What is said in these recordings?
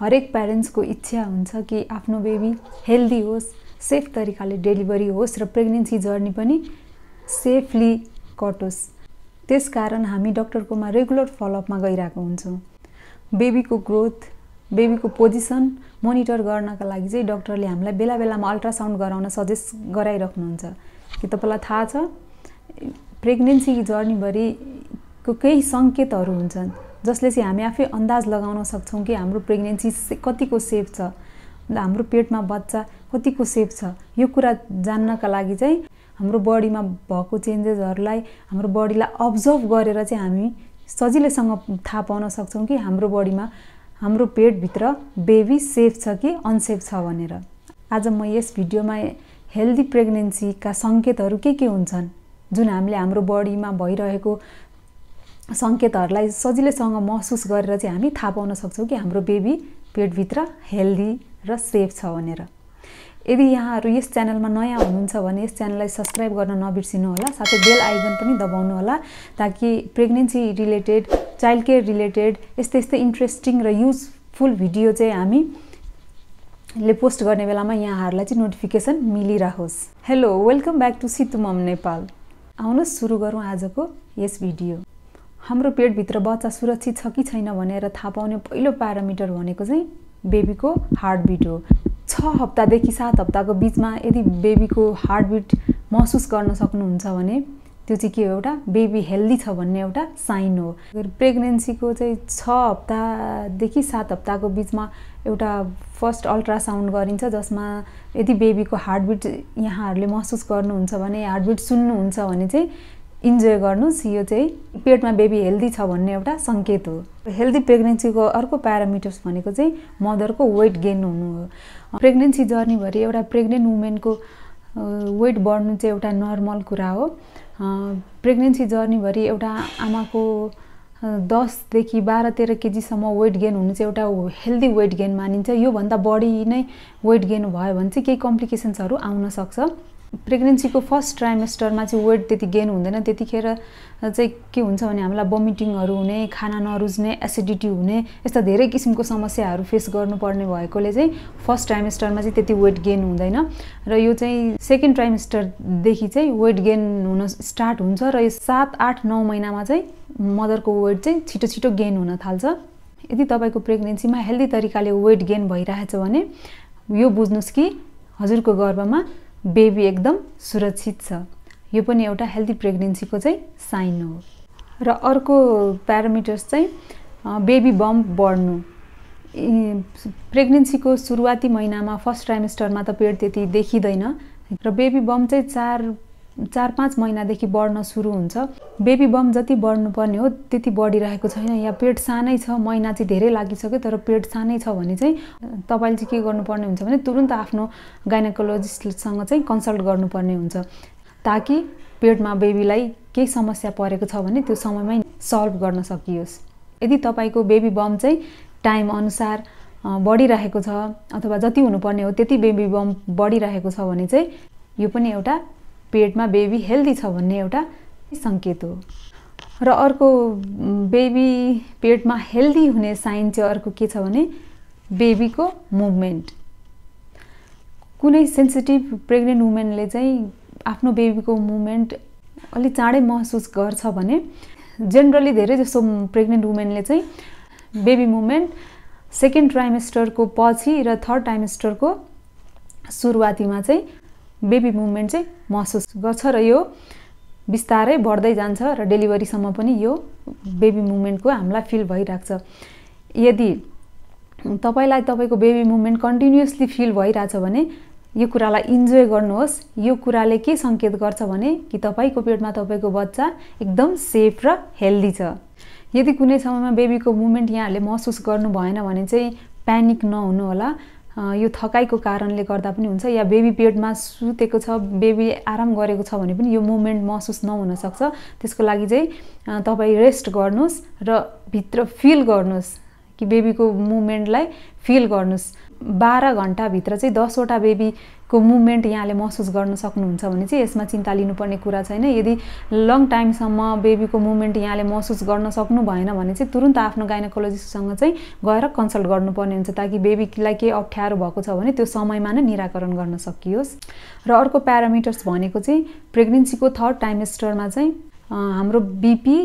हरेक प्यारेन्ट्सको इच्छा हुन्छ कि आफ्नो बेबी हेल्दी होस् सेफ तरिकाले डेलिभरी होस् र प्रेग्नेन्सी जर्नी पनि सेफली कटोस् त्यस कारण हामी डक्टरकोमा रेगुलर फलोअपमा गइरहेको हुन्छौँ बेबीको ग्रोथ बेबीको पोजिसन मोनिटर गर्नका लागि चाहिँ डक्टरले हामीलाई बेला बेलामा अल्ट्रासाउन्ड गराउन सजेस्ट गराइराख्नुहुन्छ कि तपाईँलाई थाहा छ प्रेग्नेन्सी जर्नीभरिको केही सङ्केतहरू हुन्छन् जसले चाहिँ हामी आफै अन्दाज लगाउन सक्छौँ कि हाम्रो प्रेग्नेन्सी कतिको सेफ छ हाम्रो पेटमा बच्चा कतिको सेफ छ यो कुरा जान्नका लागि चाहिँ हाम्रो बडीमा भएको चेन्जेसहरूलाई हाम्रो बडीलाई अब्जर्भ गरेर चाहिँ हामी सजिलैसँग थाहा पाउन सक्छौँ कि हाम्रो बडीमा हाम्रो पेटभित्र बेबी सेफ छ कि अनसेफ छ भनेर आज म यस भिडियोमा हेल्दी प्रेग्नेन्सीका सङ्केतहरू के के हुन्छन् जुन हामीले हाम्रो बडीमा भइरहेको सङ्केतहरूलाई सजिलैसँग महसुस गरेर चाहिँ हामी थाहा पाउन सक्छौँ कि हाम्रो बेबी पेटभित्र हेल्दी र सेफ छ भनेर यदि यहाँहरू यस च्यानलमा नयाँ हुनुहुन्छ भने यस च्यानललाई सब्सक्राइब गर्न नबिर्सिनु होला साथै बेल आइकन पनि दबाउनु होला ताकि pregnancy related child care related यस्तै यस्तै इन्ट्रेस्टिङ र युजफुल भिडियो चाहिँ हामी ले पोस्ट गर्ने बेलामा यहाँहरूलाई चाहिँ नोटिफिकेसन मिलिरहोस् हेलो वेलकम ब्याक टु सितुमम नेपाल आउनुहोस् सुरु गरौँ आजको यस भिडियो हाम्रो पेटभित्र बच्चा सुरक्षित छ कि छैन भनेर थाहा पाउने पहिलो प्यारामिटर भनेको चाहिँ बेबीको हार्टबिट हो छ हप्तादेखि सात हप्ताको बिचमा यदि बेबीको हार्टबिट महसुस गर्न सक्नुहुन्छ भने त्यो चाहिँ के हो एउटा बेबी हेल्दी छ भन्ने एउटा साइन हो प्रेग्नेन्सीको चाहिँ छ हप्तादेखि सात हप्ताको बिचमा एउटा फर्स्ट अल्ट्रासाउन्ड गरिन्छ जसमा यदि बेबीको हार्टबिट यहाँहरूले महसुस गर्नुहुन्छ भने हार्टबिट सुन्नुहुन्छ भने चाहिँ इन्जोय गर्नुहोस् यो चाहिँ पेटमा बेबी हेल्दी छ भन्ने एउटा सङ्केत हो हेल्दी प्रेग्नेन्सीको अर्को प्यारामिटर्स भनेको चाहिँ मदरको वेट गेन हुनु हो प्रेग्नेन्सी जर्नीभरि एउटा प्रेग्नेन्ट वुमेनको वेट बढ्नु चाहिँ एउटा नर्मल कुरा हो प्रेग्नेन्सी जर्नीभरि एउटा आमाको दसदेखि बाह्र तेह्र केजीसम्म वेट गेन हुनु चाहिँ एउटा हेल्दी वेट गेन मानिन्छ योभन्दा बढी नै वेट गेन भयो भने चाहिँ केही कम्प्लिकेसन्सहरू आउन सक्छ प्रेग्नेन्सीको फर्स्ट ट्राइमेस्टरमा चाहिँ वेट त्यति गेन हुँदैन त्यतिखेर चाहिँ के हुन्छ भने हामीलाई बमिटिङहरू हुने खाना नरुज्ने एसिडिटी हुने यस्ता धेरै किसिमको समस्याहरू फेस गर्नुपर्ने भएकोले चाहिँ फर्स्ट ट्राइमेस्टरमा चाहिँ त्यति वेट गेन हुँदैन र यो चाहिँ सेकेन्ड ट्राइमेस्टरदेखि चाहिँ वेट गेन हुन स्टार्ट हुन्छ र यो सात आठ नौ महिनामा चाहिँ मदरको वेट चाहिँ छिटो छिटो गेन हुन थाल्छ यदि तपाईँको प्रेग्नेन्सीमा हेल्दी तरिकाले वेट गेन भइरहेछ भने यो बुझ्नुहोस् कि हजुरको गर्भमा बेबी एकदम सुरक्षित छ यो पनि एउटा हेल्दी प्रेग्नेन्सीको चाहिँ साइन हो र अर्को प्यारामिटर्स चाहिँ बेबी बम्प बढ्नु प्रेग्नेन्सीको सुरुवाती महिनामा फर्स्ट ट्राइमेस्टरमा त पेट त्यति देखिँदैन र बेबी बम चाहिँ चार चार पाँच महिनादेखि बढ्न सुरु हुन्छ बेबी बम जति बढ्नुपर्ने हो त्यति बढिरहेको छैन या पेट सानै छ महिना चाहिँ धेरै लागिसक्यो तर पेट सानै छ भने चाहिँ तपाईँले चाहिँ के गर्नुपर्ने हुन्छ भने तुरन्त आफ्नो गाइनाकोलोजिस्टसँग चाहिँ कन्सल्ट गर्नुपर्ने हुन्छ ताकि पेटमा बेबीलाई केही समस्या परेको छ भने त्यो समयमै सल्भ गर्न सकियोस् यदि तपाईँको बेबी बम चाहिँ टाइम अनुसार बढिरहेको छ अथवा जति हुनुपर्ने हो त्यति बेबी बम बढिरहेको छ भने चाहिँ यो पनि एउटा पेटमा बेबी हेल्दी छ भन्ने एउटा सङ्केत हो र अर्को बेबी पेटमा हेल्दी हुने साइन चाहिँ अर्को के छ भने बेबीको मुभमेन्ट कुनै सेन्सिटिभ प्रेग्नेन्ट वुमेनले चाहिँ आफ्नो बेबीको मुभमेन्ट अलिक चाँडै महसुस गर्छ भने जेनरली धेरै जसो प्रेग्नेन्ट वुमेनले चाहिँ बेबी मुभमेन्ट सेकेन्ड ट्राइमेस्टरको पछि र थर्ड ट्राइमेस्टरको सुरुवातीमा चाहिँ बेबी मुभमेन्ट चाहिँ महसुस गर्छ र यो बिस्तारै बढ्दै जान्छ र डेलिभरीसम्म पनि यो बेबी मुभमेन्टको हामीलाई फिल भइरहेको छ यदि तपाईँलाई तपाईँको बेबी मुभमेन्ट कन्टिन्युसली फिल भइरहेछ भने यो कुरालाई इन्जोय गर्नुहोस् यो कुराले के सङ्केत गर्छ भने कि तपाईँको पेटमा तपाईँको बच्चा एकदम सेफ र हेल्दी छ यदि कुनै समयमा बेबीको मुभमेन्ट यहाँहरूले महसुस गर्नु भएन भने चाहिँ प्यानिक नहुनु होला यो थकाइको कारणले गर्दा पनि हुन्छ या बेबी पेडमा सुतेको छ बेबी आराम गरेको छ भने पनि यो मुभमेन्ट महसुस नहुनसक्छ त्यसको लागि चाहिँ तपाईँ रेस्ट गर्नुहोस् र भित्र फिल गर्नुहोस् कि बेबीको मुभमेन्टलाई फिल गर्नुहोस् बाह्र घन्टाभित्र चाहिँ दसवटा बेबीको मुभमेन्ट यहाँले महसुस गर्न सक्नुहुन्छ भने चाहिँ यसमा चिन्ता लिनुपर्ने कुरा छैन यदि लङ टाइमसम्म बेबीको मुभमेन्ट यहाँले महसुस गर्न सक्नु भएन भने चाहिँ तुरन्त आफ्नो गाइनाकोलोजिस्टसँग चाहिँ गएर कन्सल्ट गर्नुपर्ने हुन्छ ताकि बेबीलाई केही अप्ठ्यारो भएको छ भने त्यो समयमा नै निराकरण गर्न सकियोस् र अर्को प्यारामिटर्स भनेको चाहिँ प्रेग्नेन्सीको थर्ड टाइमेस्टरमा चाहिँ हाम्रो बिपी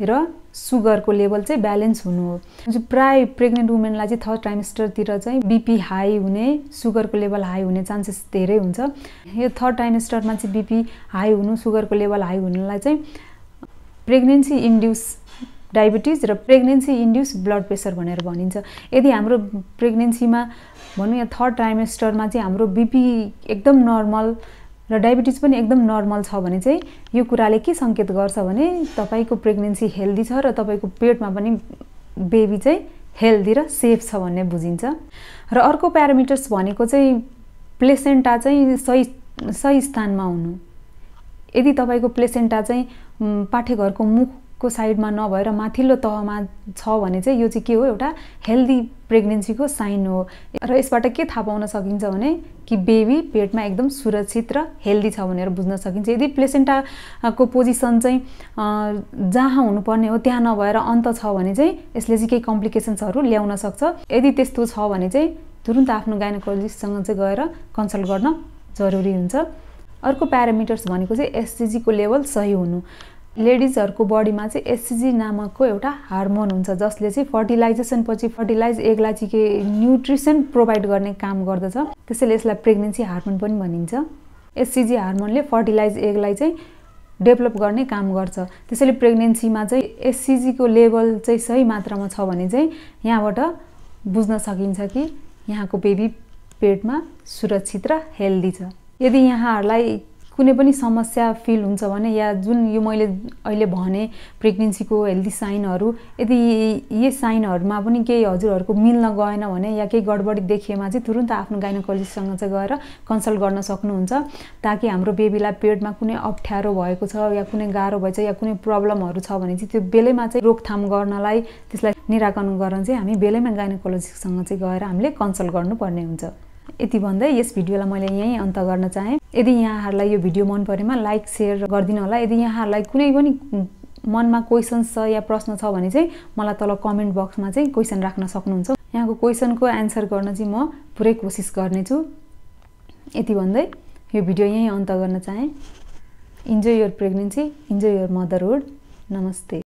र सुगरको लेभल चाहिँ ब्यालेन्स हुनु हो जुन प्राय प्रेग्नेन्ट वुमेनलाई चाहिँ थर्ड ट्राइमेस्टरतिर चाहिँ बिपी हाई हुने सुगरको लेभल हाई हुने चान्सेस धेरै हुन्छ यो थर्ड ट्राइमेस्टरमा चाहिँ बिपी हाई हुनु सुगरको लेभल हाई हुनुलाई चाहिँ प्रेग्नेन्सी इन्ड्युस डायबिटिज र प्रेग्नेन्सी इन्ड्युस ब्लड प्रेसर भनेर भनिन्छ यदि हाम्रो प्रेग्नेन्सीमा भनौँ या थर्ड ट्राइमेस्टरमा चाहिँ हाम्रो बिपी एकदम नर्मल र डायबिटिज पनि एकदम नर्मल छ भने चाहिँ यो कुराले के सङ्केत गर्छ भने तपाईँको प्रेग्नेन्सी हेल्दी छ र तपाईँको पेटमा पनि बेबी चाहिँ हेल्दी र सेफ छ भन्ने बुझिन्छ र अर्को प्यारामिटर्स भनेको चाहिँ प्लेसेन्टा चाहिँ सही सही स्थानमा हुनु यदि तपाईँको प्लेसेन्टा चाहिँ पाठेघरको मुख को साइडमा नभएर माथिल्लो तहमा छ भने चाहिँ यो चाहिँ के हो एउटा हेल्दी प्रेग्नेन्सीको साइन हो र यसबाट के थाहा पाउन सकिन्छ भने कि बेबी पेटमा एकदम सुरक्षित र हेल्दी छ भनेर बुझ्न सकिन्छ यदि प्लेसेन्टाको पोजिसन चाहिँ जहाँ हुनुपर्ने हो त्यहाँ नभएर अन्त छ भने चाहिँ यसले चाहिँ केही कम्प्लिकेसन्सहरू ल्याउन सक्छ यदि त्यस्तो छ भने चाहिँ तुरुन्त आफ्नो गाइनोकोलोजिस्टसँग चाहिँ गएर कन्सल्ट गर्न जरुरी हुन्छ अर्को प्यारामिटर्स भनेको चाहिँ एसजिजीको लेभल सही हुनु लेडिजहरूको बडीमा चाहिँ एससिजी नामकको एउटा हार्मोन हुन्छ जसले चाहिँ फर्टिलाइजेसन पछि फर्टिलाइज एगलाई चाहिँ के न्युट्रिसन प्रोभाइड गर्ने काम गर्दछ त्यसैले यसलाई प्रेग्नेन्सी हार्मोन पनि भनिन्छ एससिजी हार्मोनले फर्टिलाइज एगलाई चाहिँ डेभलप गर्ने काम गर्छ त्यसैले प्रेग्नेन्सीमा चाहिँ एससिजीको लेभल चाहिँ सही मात्रामा छ भने चाहिँ यहाँबाट बुझ्न सकिन्छ कि यहाँको बेबी पेटमा सुरक्षित र हेल्दी छ यदि यहाँहरूलाई कुनै पनि समस्या फिल हुन्छ भने या जुन यो मैले अहिले भने प्रेग्नेन्सीको हेल्दी साइनहरू यदि यी साइनहरूमा पनि केही हजुरहरूको मिल्न गएन भने या केही गडबडी देखिएमा चाहिँ तुरुन्त आफ्नो गाइनोकोलोजिस्टसँग चाहिँ गएर कन्सल्ट गर्न सक्नुहुन्छ ताकि हाम्रो बेबीलाई पेटमा कुनै अप्ठ्यारो भएको छ या कुनै गाह्रो भएछ या कुनै प्रब्लमहरू छ भने चाहिँ त्यो बेलैमा चाहिँ रोकथाम गर्नलाई त्यसलाई निराकरण गर्न चाहिँ हामी बेलैमा गाइनोकोलोजिस्टसँग चाहिँ गएर हामीले कन्सल्ट गर्नुपर्ने हुन्छ यति भन्दै यस भिडियोलाई मैले यहीँ अन्त गर्न चाहेँ यदि यहाँहरूलाई यो भिडियो मन परेमा लाइक सेयर गरिदिनु होला यदि यहाँहरूलाई कुनै पनि मनमा क्वेसन्स छ या प्रश्न छ भने चाहिँ मलाई तल कमेन्ट बक्समा चाहिँ क्वेसन राख्न सक्नुहुन्छ यहाँको क्वेसनको एन्सर गर्न चाहिँ म पुरै कोसिस गर्नेछु यति भन्दै यो भिडियो यहीँ अन्त गर्न चाहेँ enjoy your pregnancy enjoy your motherhood नमस्ते